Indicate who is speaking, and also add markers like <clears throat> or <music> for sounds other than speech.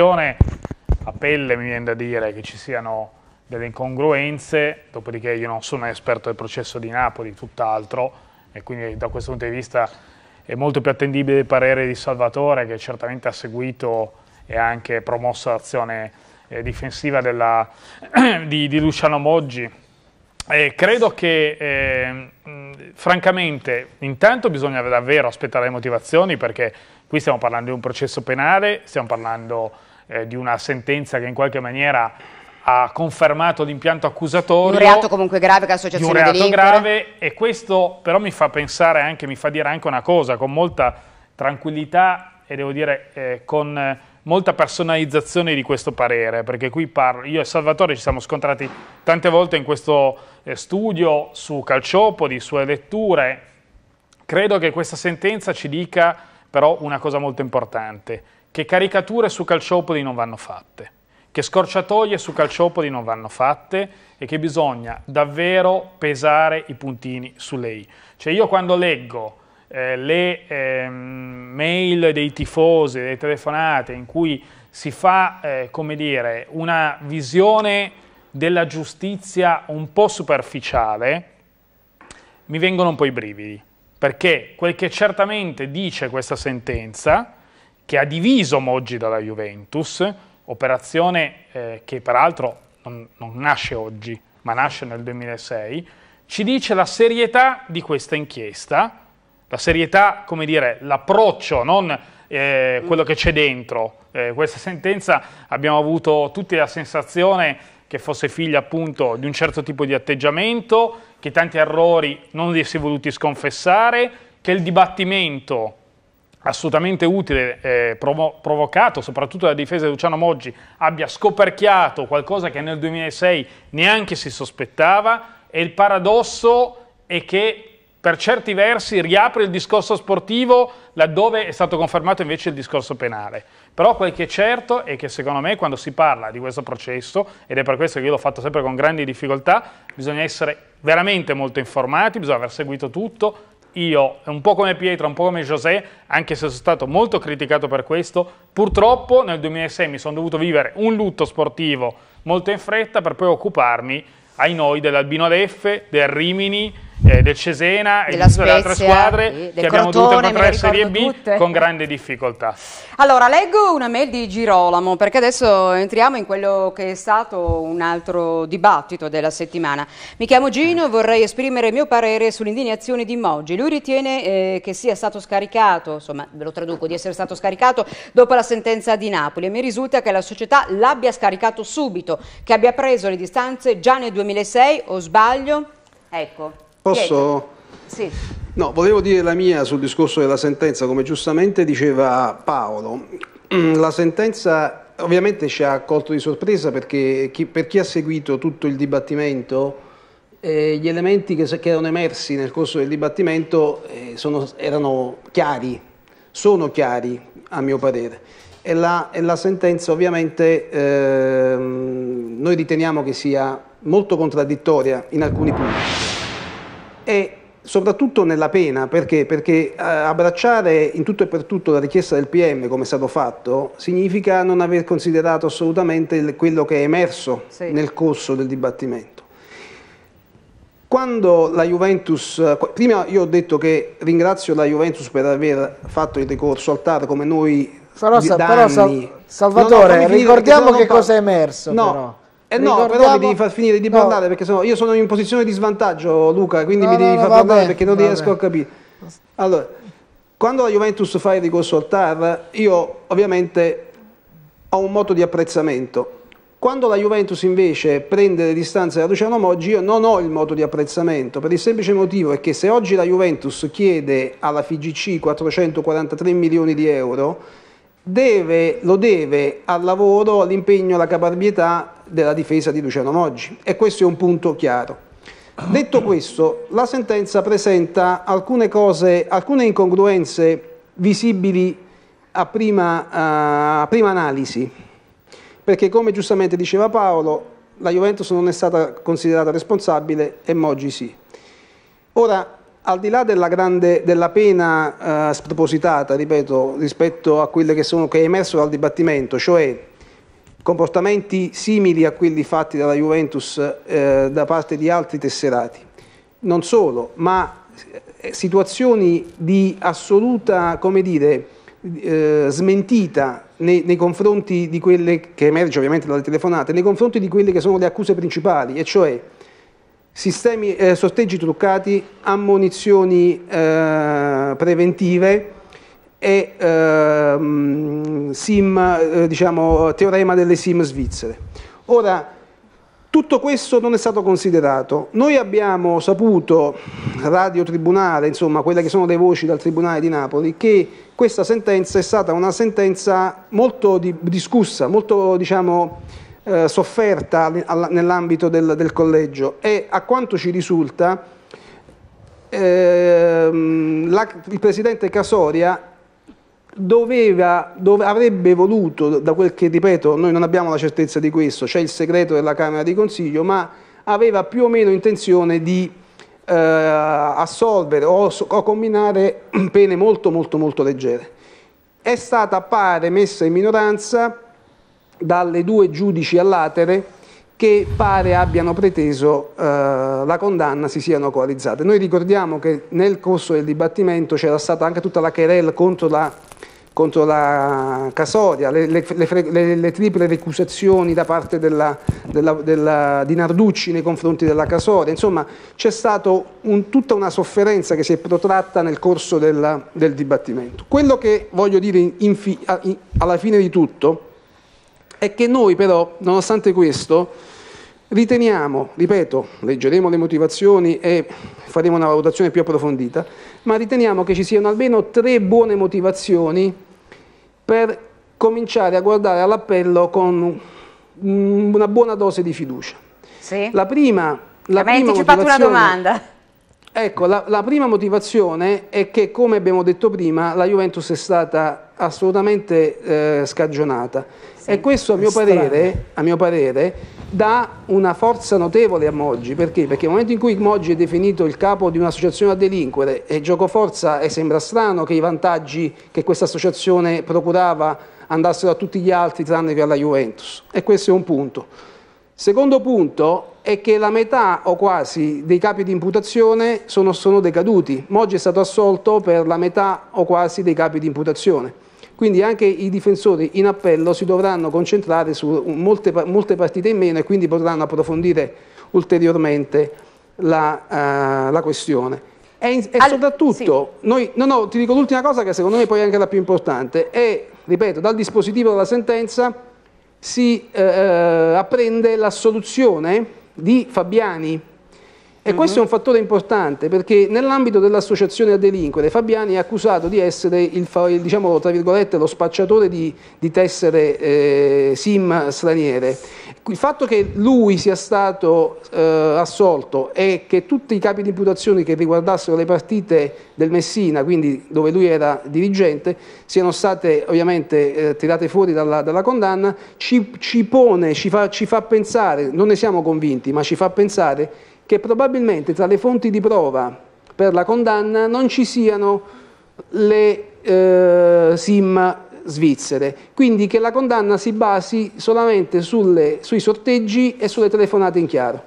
Speaker 1: a pelle mi viene da dire che ci siano delle incongruenze, dopodiché io non sono esperto del processo di Napoli, tutt'altro, e quindi da questo punto di vista è molto più attendibile il parere di Salvatore che certamente ha seguito e anche promosso l'azione eh, difensiva della, <clears throat> di, di, Luciano Moggi. Eh, credo che eh, mh, francamente intanto bisogna davvero aspettare le motivazioni perché qui stiamo parlando di un processo penale, stiamo parlando eh, di una sentenza che in qualche maniera ha confermato l'impianto accusatorio. Un reato
Speaker 2: comunque grave che associazione di un reato delinquere.
Speaker 1: grave e questo però mi fa pensare anche, mi fa dire anche una cosa, con molta tranquillità e devo dire eh, con eh, molta personalizzazione di questo parere, perché qui parlo, io e Salvatore ci siamo scontrati tante volte in questo eh, studio su Calciopodi, sue letture. Credo che questa sentenza ci dica però una cosa molto importante, che caricature su calciopoli non vanno fatte, che scorciatoie su calciopoli non vanno fatte e che bisogna davvero pesare i puntini su lei. Cioè io quando leggo eh, le eh, mail dei tifosi, delle telefonate in cui si fa, eh, come dire, una visione della giustizia un po' superficiale, mi vengono un po' i brividi, perché quel che certamente dice questa sentenza che ha diviso Moggi dalla Juventus, operazione eh, che peraltro non, non nasce oggi, ma nasce nel 2006, ci dice la serietà di questa inchiesta, la serietà, come dire, l'approccio, non eh, quello che c'è dentro. Eh, questa sentenza abbiamo avuto tutti la sensazione che fosse figlia appunto di un certo tipo di atteggiamento, che tanti errori non li si è voluti sconfessare, che il dibattimento assolutamente utile, eh, provo provocato soprattutto dalla difesa di Luciano Moggi, abbia scoperchiato qualcosa che nel 2006 neanche si sospettava e il paradosso è che per certi versi riapre il discorso sportivo laddove è stato confermato invece il discorso penale. Però quel che è certo è che secondo me quando si parla di questo processo, ed è per questo che io l'ho fatto sempre con grandi difficoltà, bisogna essere veramente molto informati, bisogna aver seguito tutto, io, un po' come Pietro, un po' come José, anche se sono stato molto criticato per questo, purtroppo nel 2006 mi sono dovuto vivere un lutto sportivo molto in fretta per poi occuparmi, ai noi, dell'Albino Aleffe, del Rimini, eh, del Cesena e di tutte le altre squadre sì, che abbiamo dovuto incontrare in Serie B tutte. con grande difficoltà.
Speaker 2: Allora, leggo una mail di Girolamo perché adesso entriamo in quello che è stato un altro dibattito della settimana. Mi chiamo Gino e vorrei esprimere il mio parere sull'indignazione di Moggi. Lui ritiene eh, che sia stato scaricato, insomma ve lo traduco, di essere stato scaricato dopo la sentenza di Napoli e mi risulta che la società l'abbia scaricato subito, che abbia preso le distanze già nel 2006 o sbaglio? Ecco. Posso? Sì. No, volevo dire la mia sul discorso della sentenza, come giustamente diceva Paolo. <clears throat> La sentenza ovviamente ci ha colto di sorpresa perché chi, per chi ha seguito tutto il dibattimento, eh, gli elementi che, che, erano emersi nel corso del dibattimento eh, sono, erano chiari, sono chiari a mio parere. E la, e la sentenza ovviamente eh, noi riteniamo che sia molto contraddittoria in alcuni punti e soprattutto nella pena, perché? perché eh, abbracciare in tutto e per tutto la richiesta del PM, come è stato fatto, significa non aver considerato assolutamente quello che è emerso sì. nel corso del dibattimento. Quando la Juventus, eh, prima io ho detto che ringrazio la Juventus per aver fatto il ricorso al TAR come noi però, però Salvatore, no, no, ricordiamo che cosa è emerso. No,
Speaker 1: eh Ricordiamo... però mi devi far finire
Speaker 2: di parlare no. perché sennò io sono in posizione di svantaggio, Luca, quindi no, mi devi no, far parlare perché non riesco a capire. Allora, quando la Juventus fa il ricorso al TAR, io ovviamente ho un moto di apprezzamento. Quando la Juventus invece prende le distanze da Luciano Moggi, io non ho il moto di apprezzamento, per il semplice motivo è che se oggi la Juventus chiede alla FIGC 443 milioni di euro, deve, lo deve al lavoro, all'impegno, alla caparbietà della difesa di Luciano Moggi e questo è un punto chiaro. Detto questo, la sentenza presenta alcune, cose, alcune incongruenze visibili a prima, a prima analisi, perché come giustamente diceva Paolo, la Juventus non è stata considerata responsabile e Moggi sì. Ora, al di là della, grande, della pena eh, spropositata, ripeto, rispetto a quelle che, sono, che è emerso dal dibattimento, cioè comportamenti simili a quelli fatti dalla Juventus eh, da parte di altri tesserati, non solo, ma eh, situazioni di assoluta, come dire, eh, smentita nei, nei, confronti di quelle che emerge ovviamente dalle telefonate, nei confronti di quelle che sono le accuse principali, e cioè sistemi, eh, sosteggi truccati, ammunizioni eh, preventive e ehm, eh, sim, diciamo, teorema delle sim svizzere. Ora, tutto questo non è stato considerato. Noi abbiamo saputo, radio tribunale, insomma, quelle che sono le voci dal tribunale di Napoli, che questa sentenza è stata una sentenza molto di, discussa, molto, diciamo, eh, sofferta nell'ambito del, del, collegio e a quanto ci risulta ehm, la, il presidente Casoria doveva, dove, avrebbe voluto, da quel che ripeto noi non abbiamo la certezza di questo, c'è il segreto della Camera di Consiglio, ma aveva più o meno intenzione di eh, assolvere o, o combinare <clears throat> pene molto molto molto leggere. È stata pare messa in minoranza dalle due giudici all'atere che pare abbiano preteso eh, la condanna si siano coalizzate. Noi ricordiamo che nel corso del dibattimento c'era stata anche tutta la querela contro la, contro la Casoria, le, le, le, le, triple recusazioni da parte della, della, della, di Narducci nei confronti della Casoria, insomma c'è stata un, tutta una sofferenza che si è protratta nel corso della, del dibattimento. Quello che voglio dire in fi, alla fine di tutto è che noi però, nonostante questo, riteniamo, ripeto, leggeremo le motivazioni e faremo una valutazione più approfondita, ma riteniamo che ci siano almeno tre buone motivazioni per cominciare a guardare all'appello con una buona dose di fiducia. Sì. La prima... La Avete prima anticipato una domanda. Ecco, la, la, prima motivazione è che, come abbiamo detto prima, la Juventus è stata assolutamente eh, scagionata sì, e questo, a mio, parere, a mio, parere, dà una forza notevole a Moggi. Perché? Perché nel momento in cui Moggi è definito il capo di un'associazione a delinquere e giocoforza e sembra strano che i vantaggi che questa associazione procurava andassero a tutti gli altri tranne che alla Juventus. E questo è un punto. Secondo punto, è che la metà o quasi dei capi di imputazione sono, sono decaduti. Moggi è stato assolto per la metà o quasi dei capi di imputazione. Quindi anche i difensori in appello si dovranno concentrare su molte, molte partite in meno e quindi potranno approfondire ulteriormente la, uh, la questione. E, e All... soprattutto, sì. noi, no, no, ti dico l'ultima cosa che secondo me poi è anche la più importante, è, ripeto, dal dispositivo della sentenza si eh, eh apprende l'assoluzione di Fabiani e questo è mhm. un fattore importante perché nell'ambito dell'associazione a delinquere Fabiani è accusato di essere il, diciamo, lo spacciatore di, di tessere eh, SIM straniere. Il fatto che lui sia stato eh, assolto e che tutti i capi di imputazione che riguardassero le partite del Messina, quindi dove lui era dirigente, siano state ovviamente eh, tirate fuori dalla, dalla condanna, ci, ci pone, ci fa, ci fa pensare, non ne siamo convinti, ma ci fa pensare che probabilmente tra le fonti di prova per la condanna non ci siano le eh, SIM svizzere, quindi che la condanna si basi solamente sulle, sui sorteggi e sulle telefonate in chiaro.